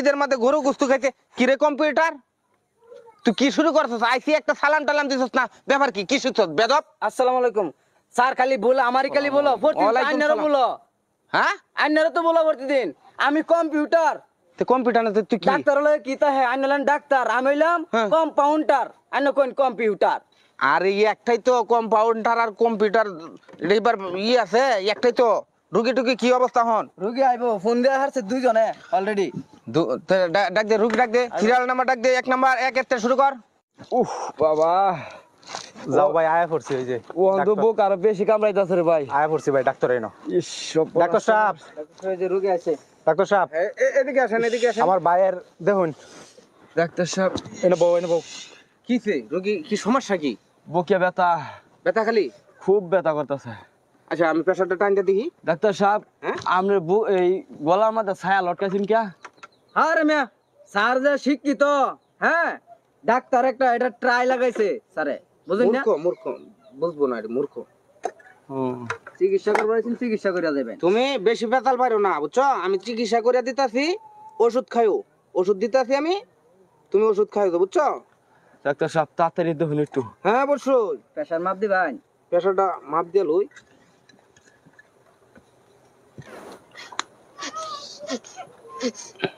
ঈদের মধ্যে গরু গুস্তু খাইছে কি রে কম্পিউটার তুই কি শুরু করছিস আইসি একটা সালাম টালাম দিছিস না ব্যাপার কি কি শুনছ বেদব আসসালামু আলাইকুম স্যার খালি বলো আমারই খালি বলো প্রতিদিন বলো হ্যাঁ আইনারও তো বলো প্রতিদিন আমি কম্পিউটার তে কম্পিউটার না তুই কি ডাক্তার হলো কি তা হ্যাঁ আইনালাম ডাক্তার আমি হইলাম হ্যাঁ। কম্পাউন্ডার আইনা কোন কম্পিউটার আর এই একটাই তো কম্পাউন্ডার আর কম্পিউটার এবার ই আছে একটাই তো রুগী টুকি কি অবস্থা হন রুগী আইবো ফোন দেয়া হারছে দুইজনে অলরেডি ডাক দে রুক ডাক দে সিরিয়াল নাম্বার ডাক দে এক নাম্বার এক এর শুরু কর উহ বাবা যাও ভাই আয়া পড়ছি ওই যে ও অন্ধ বুক আরো বেশি কামড়াইতাছে রে ভাই আয়া পড়ছি ভাই ডাক্তার এনো ডাক্তার সাহেব ওই যে রুগে আছে ডাক্তার সাহেব এদিকে আসেন এদিকে আসেন আমার ভাইয়ের দেখুন ডাক্তার সাহেব এনে বউ এনে বউ কি সে রোগী কি সমস্যা কি বকিয়া ব্যথা ব্যথা খালি খুব ব্যথা করতেছে আচ্ছা আমি প্রেশারটা টাইমটা দেখি ডাক্তার সাহেব হ্যাঁ? আমরা এই গলার মধ্যে ছায়া লটকাছেন কিয়া আর মিয়া স্যার যে শিক্ষিত হ্যাঁ ডাক্তার একটা এটা ট্রাই লাগাইছে স্যারে বুঝলেন না মূর্খ মূর্খ বুঝবো না এটা মূর্খ চিকিৎসা চিকিৎসা করিয়া তুমি বেশি বেতাল পারো না বুঝছো আমি চিকিৎসা করিয়া দিতাছি ওষুধ খাইও ওষুধ দিতাছি আমি তুমি ওষুধ খাইও তো বুঝছো ডাক্তার সাহেব তাড়াতাড়ি একটু হ্যাঁ অবশ্যই প্রেশার মাপ দিবেন প্রেশারটা মাপ দিয়ে লই Thank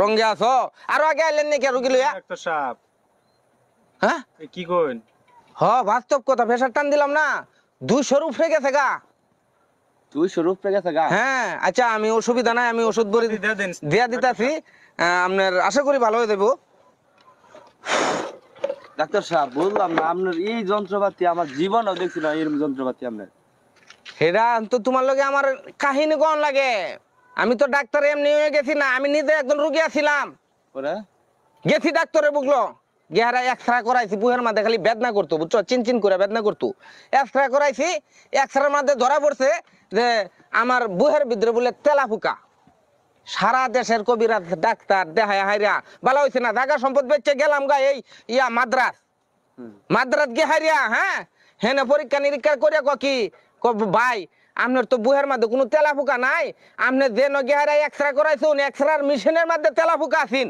রঙ্গে আছো আরো আগে আইলেন নাকি রুগী লইয়া ডাক্তার সাহেব হ্যাঁ কি কইন হ বাস্তব কথা প্রেসার টান দিলাম না দুইশোর উপরে গেছে গা দুইশোর উপরে গেছে গা হ্যাঁ আচ্ছা আমি অসুবিধা নাই আমি ওষুধ বলে দিয়া দিতাছি আপনার আশা করি ভালো হয়ে দেবো ডাক্তার সাহেব বললাম না আপনার এই যন্ত্রপাতি আমার জীবনও দেখছি না এরকম যন্ত্রপাতি আপনার হেরা তো তোমার লগে আমার কাহিনী কোন লাগে আমি তো ডাক্তার এমনি হয়ে গেছি না আমি নিজে একজন রুগী আছিলাম গেছি ডাক্তারে বুঝলো গেহারা এক্সরা করাইছি বুহের মাঝে খালি বেদনা করতো বুঝছো চিনচিন করে বেদনা করতো এক্সরা করাইছি এক্সরার মাঝে ধরা পড়ছে যে আমার বুহের ভিতরে বলে তেলা ফুকা সারা দেশের কবিরাজ ডাক্তার দেহায় হাইরা ভালো হয়েছে না জায়গা সম্পদ বেচে গেলাম গা এই ইয়া মাদ্রাস মাদ্রাস গেহারিয়া হ্যাঁ হেনে পরীক্ষা নিরীক্ষা করিয়া কি ভাই আপনার তো বুহের মধ্যে কোনো তেলা ফুকা নাই আপনি যে নগেহারা এক্সরা করাইছেন এক্সরার মেশিনের মধ্যে তেলা ফুকা আছেন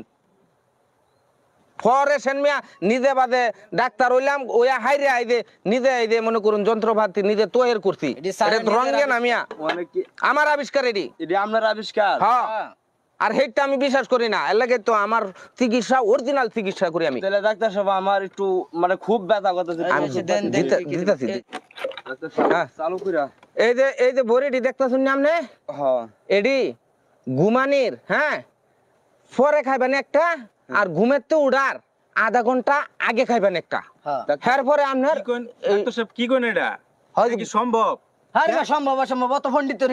ফরেশন মিয়া নিজে বাদে ডাক্তার হইলাম ওয়া হাইরে আইদে নিজে আইদে মনে করুন যন্ত্রপাতি নিজে তৈর করছি এটা না মিয়া মানে আমার আবিষ্কার এটি আপনার আবিষ্কার হ্যাঁ আর হেডটা আমি বিশ্বাস করি না এর লাগে তো আমার চিকিৎসা অরিজিনাল চিকিৎসা করি আমি তাহলে ডাক্তার সাহেব আমার একটু মানে খুব ব্যথা করতেছে আমি আচ্ছা, দিতেছি আচ্ছা, হ্যাঁ সম্ভব হ্যাঁ সম্ভব অত যেটা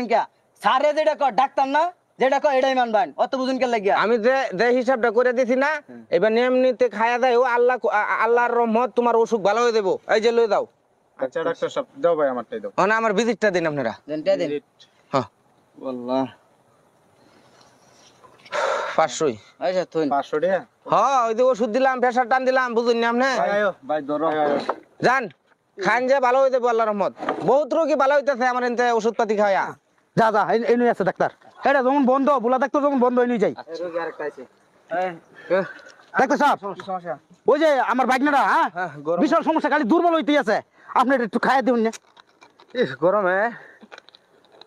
না যেটা কয় এটাই মানবেন অত লাগিয়া আমি যে যে হিসাবটা করে দিছি না হ্যাঁ। এবার নিয়ম নীতি খাইয়া দেয় আল্লাহ আল্লাহর রহমত তোমার অসুখ ভালো হয়ে দেবো এই যে লই দাও আচ্ছা ডাক্তার সাহেব দাও ভাই আমারটাই দাও না আমার ভিজিটটা দিন আপনারা দেনটা দেন হ্যাঁ والله 500 আচ্ছা তুই 500 টাকা হ্যাঁ ওই যে ওষুধ দিলাম প্রেসার টান দিলাম বুঝুন না আপনি ভাই ভাই ধরো জান খান যা ভালো হইতে আল্লাহর রহমত বহুত রোগী ভালো হইতেছে আমার এতে ওষুধ পাতি খাওয়া যা যা এই নিয়ে আছে ডাক্তার এটা যখন বন্ধ বুলা ডাক্তার যখন বন্ধ হই নিয়ে যাই এই রোগী আরেকটা আছে হ্যাঁ, হ্যাঁ। ডাক্তার সাহেব ওই যে আমার বাইকনাটা হ্যাঁ, হ্যাঁ, হ্যাঁ বিশাল সমস্যা খালি দুর্বল হইতে আছে আপনি একটু খাইয়ে দিন না ইস গরমে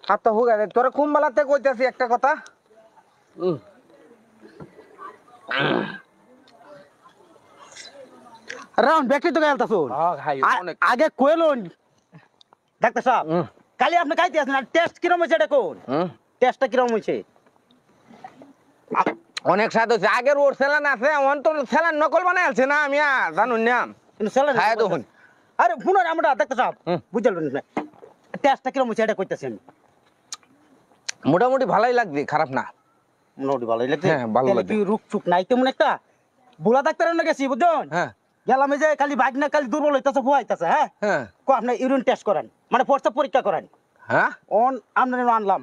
হাতটা হোক তোরা কোন বেলাতে কইতেছি একটা কথা হ্যাঁ, আগে কইলুন ডাক্তার সাহেব কালি আপনি খাইতে আসেন টেস্ট কিরম হয়েছে দেখুন টেস্টটা কিরম হয়েছে অনেক স্বাদ হচ্ছে আগের ওর সেলান আছে অন তো সেলান নকল বানাই আছে না আমি জানুন না কিন্তু সেলান তো হ্যাঁ, আরে পুনর আমরা দেখতে চাপ বুঝল না টেস্টটা কিরম হচ্ছে এটা কইতেছি আমি মোটামুটি ভালোই লাগবে খারাপ না মোটামুটি ভালোই লাগবে হ্যাঁ ভালো লাগবে রুক চুক নাই তেমন একটা বুলা ডাক্তারের না গেছি বুঝছেন হ্যাঁ গেলাম যে খালি বাইক না খালি দুর্বল হইতাছে ফুয়াইতাছে হ্যাঁ হ্যাঁ কো আপনি ইউরিন টেস্ট করেন মানে ফোর্সে পরীক্ষা করেন হ্যাঁ অন আমরা আনলাম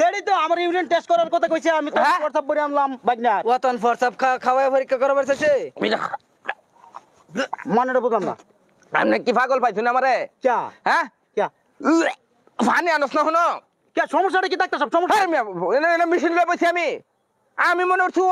তেড়ি তো আমার ইউরিন টেস্ট করার কথা কইছে আমি তো হোয়াটসঅ্যাপ করে আনলাম হোয়াটসঅ্যাপ খাওয়ায় পরীক্ষা বুঝলাম না আপনি কি পাগল পাইছেন আমারে ক্যা হ্যাঁ ক্যা ফানে আনস না হনো ক্যা সমস্যাটা কি ডাক্তার সব সমস্যা মেশিন লয়ে আমি আমি মনে হচ্ছে